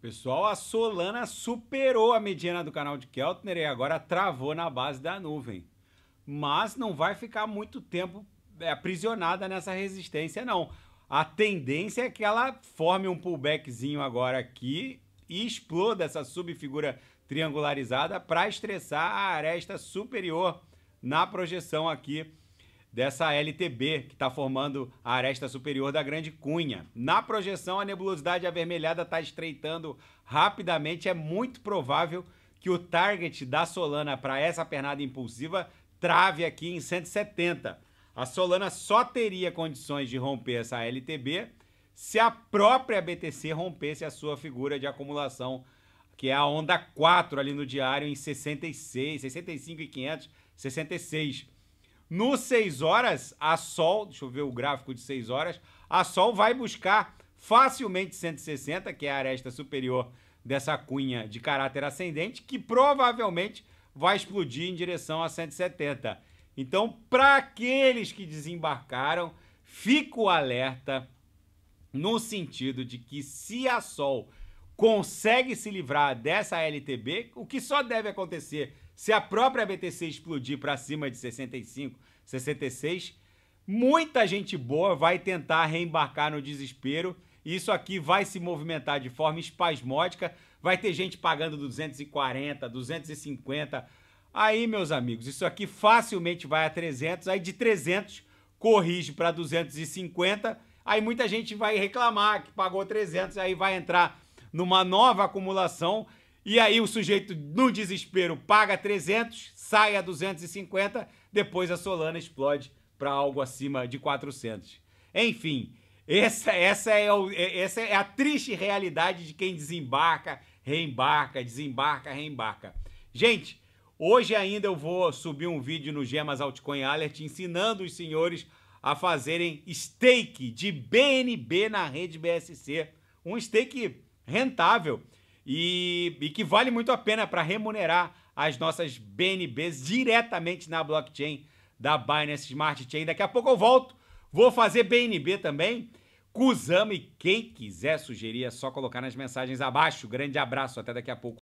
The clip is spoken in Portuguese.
Pessoal, a Solana superou a mediana do canal de Keltner e agora travou na base da nuvem. Mas não vai ficar muito tempo é, aprisionada nessa resistência, não. A tendência é que ela forme um pullbackzinho agora aqui e exploda essa subfigura triangularizada para estressar a aresta superior na projeção aqui dessa LTB que está formando a aresta superior da Grande Cunha. Na projeção, a nebulosidade avermelhada está estreitando rapidamente. É muito provável que o target da Solana para essa pernada impulsiva trave aqui em 170. A Solana só teria condições de romper essa LTB se a própria BTC rompesse a sua figura de acumulação, que é a onda 4 ali no diário em 66, 65 e 500, 66. No 6 horas, a Sol, deixa eu ver o gráfico de 6 horas, a Sol vai buscar facilmente 160, que é a aresta superior dessa cunha de caráter ascendente, que provavelmente vai explodir em direção a 170. Então, para aqueles que desembarcaram, fico alerta no sentido de que se a Sol consegue se livrar dessa LTB, o que só deve acontecer se a própria BTC explodir para cima de 65, 66, muita gente boa vai tentar reembarcar no desespero. Isso aqui vai se movimentar de forma espasmódica. Vai ter gente pagando 240, 250. Aí, meus amigos, isso aqui facilmente vai a 300. Aí de 300 corrige para 250. Aí muita gente vai reclamar que pagou 300, aí vai entrar numa nova acumulação e aí o sujeito, no desespero, paga 300, sai a 250, depois a Solana explode para algo acima de 400. Enfim, essa, essa, é o, é, essa é a triste realidade de quem desembarca, reembarca, desembarca, reembarca. Gente, hoje ainda eu vou subir um vídeo no Gemas Altcoin Alert ensinando os senhores a fazerem stake de BNB na rede BSC. Um stake rentável e, e que vale muito a pena para remunerar as nossas BNBs diretamente na blockchain da Binance Smart Chain. Daqui a pouco eu volto, vou fazer BNB também. Kuzama e quem quiser sugerir é só colocar nas mensagens abaixo. Grande abraço, até daqui a pouco.